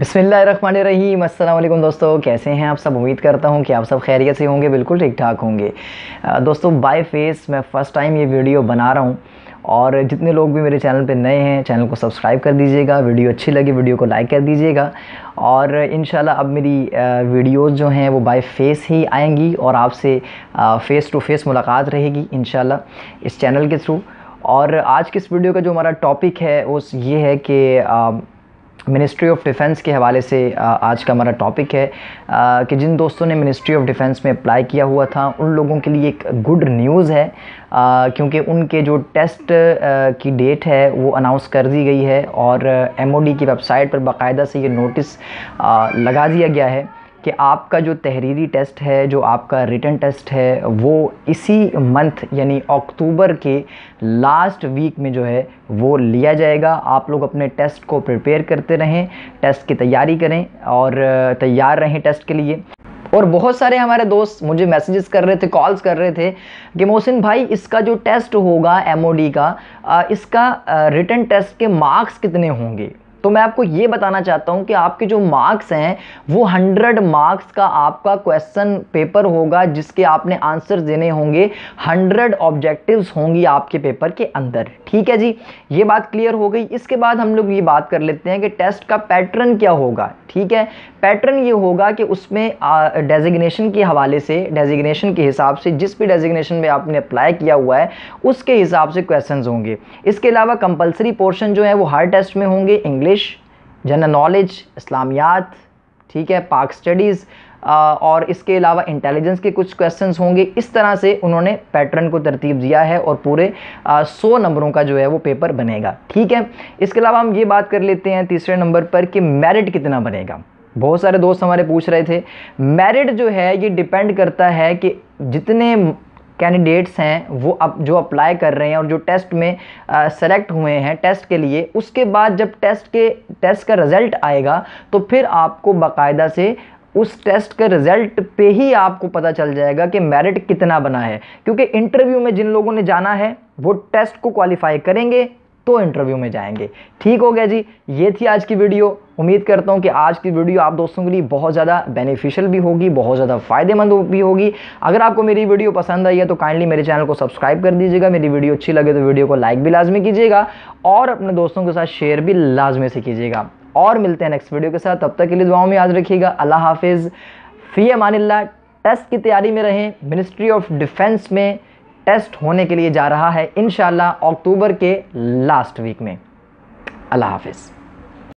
बसमीम अल्लाम दोस्तों कैसे हैं आप सब उम्मीद करता हूं कि आप सब खैरियत से होंगे बिल्कुल ठीक ठाक होंगे दोस्तों बाय फेस मैं फ़र्स्ट टाइम ये वीडियो बना रहा हूं और जितने लोग भी मेरे चैनल पे नए हैं चैनल को सब्सक्राइब कर दीजिएगा वीडियो अच्छी लगी वीडियो को लाइक कर दीजिएगा और इन अब मेरी वीडियोज़ जो हैं वो बाय फेस ही आएँगी और आपसे फ़ेस टू फ़ेस मुलाकात रहेगी इन इस चैनल के थ्रू और आज की इस वीडियो का जो हमारा टॉपिक है वो ये है कि मिनिस्ट्री ऑफ डिफेंस के हवाले से आज का हमारा टॉपिक है कि जिन दोस्तों ने मिनिस्ट्री ऑफ डिफेंस में अप्लाई किया हुआ था उन लोगों के लिए एक गुड न्यूज़ है क्योंकि उनके जो टेस्ट की डेट है वो अनाउंस कर दी गई है और एम की वेबसाइट पर बाकायदा से ये नोटिस लगा दिया गया है कि आपका जो तहरीरी टेस्ट है जो आपका रिटर्न टेस्ट है वो इसी मंथ यानी अक्टूबर के लास्ट वीक में जो है वो लिया जाएगा आप लोग अपने टेस्ट को प्रिपेयर करते रहें टेस्ट की तैयारी करें और तैयार रहें टेस्ट के लिए और बहुत सारे हमारे दोस्त मुझे मैसेजेस कर रहे थे कॉल्स कर रहे थे कि मोहसिन भाई इसका जो टेस्ट होगा एमओडी का इसका रिटर्न टेस्ट के मार्क्स कितने होंगे तो मैं आपको ये बताना चाहता हूँ कि आपके जो मार्क्स हैं वो हंड्रेड मार्क्स का आपका क्वेश्चन पेपर होगा जिसके आपने आंसर देने होंगे हंड्रेड ऑब्जेक्टिव्स होंगी आपके पेपर के अंदर ठीक है जी ये बात क्लियर हो गई इसके बाद हम लोग ये बात कर लेते हैं कि टेस्ट का पैटर्न क्या होगा ठीक है पैटर्न ये होगा कि उसमें डेजिग्नेशन के हवाले से डेजिग्नेशन के हिसाब से जिस भी डेजिग्नेशन में आपने अप्लाई किया हुआ है उसके हिसाब से क्वेश्चंस होंगे इसके अलावा कंपलसरी पोर्शन जो है वो हर टेस्ट में होंगे इंग्लिश जनरल नॉलेज इस्लामियात ठीक है पाक स्टडीज़ और इसके अलावा इंटेलिजेंस के कुछ क्वेश्चंस होंगे इस तरह से उन्होंने पैटर्न को तरतीब दिया है और पूरे सौ नंबरों का जो है वो पेपर बनेगा ठीक है इसके अलावा हम ये बात कर लेते हैं तीसरे नंबर पर कि मेरिट कितना बनेगा बहुत सारे दोस्त हमारे पूछ रहे थे मेरिट जो है ये डिपेंड करता है कि जितने कैंडिडेट्स हैं वो अब जो अप्लाई कर रहे हैं और जो टेस्ट में सेलेक्ट हुए हैं टेस्ट के लिए उसके बाद जब टेस्ट के टेस्ट का रिज़ल्ट आएगा तो फिर आपको बाकायदा से उस टेस्ट के रिज़ल्ट पे ही आपको पता चल जाएगा कि मेरिट कितना बना है क्योंकि इंटरव्यू में जिन लोगों ने जाना है वो टेस्ट को क्वालिफाई करेंगे तो इंटरव्यू में जाएंगे ठीक हो गया जी ये थी आज की वीडियो उम्मीद करता हूँ कि आज की वीडियो आप दोस्तों के लिए बहुत ज़्यादा बेनिफिशियल भी होगी बहुत ज़्यादा फ़ायदेमंद भी होगी अगर आपको मेरी वीडियो पसंद आई है तो काइंडली मेरे चैनल को सब्सक्राइब कर दीजिएगा मेरी वीडियो अच्छी लगे तो वीडियो को लाइक भी लाजमी कीजिएगा और अपने दोस्तों के साथ शेयर भी लाजमी से कीजिएगा और मिलते हैं नेक्स्ट वीडियो के साथ तब तक के लिए दुआओं में याद रखिएगा अल्लाह हाफिज़ फ़ी मानिल्ला टेस्ट की तैयारी में रहें मिनिस्ट्री ऑफ डिफेंस में टेस्ट होने के लिए जा रहा है इन अक्टूबर के लास्ट वीक में अल्लाह हाफिज़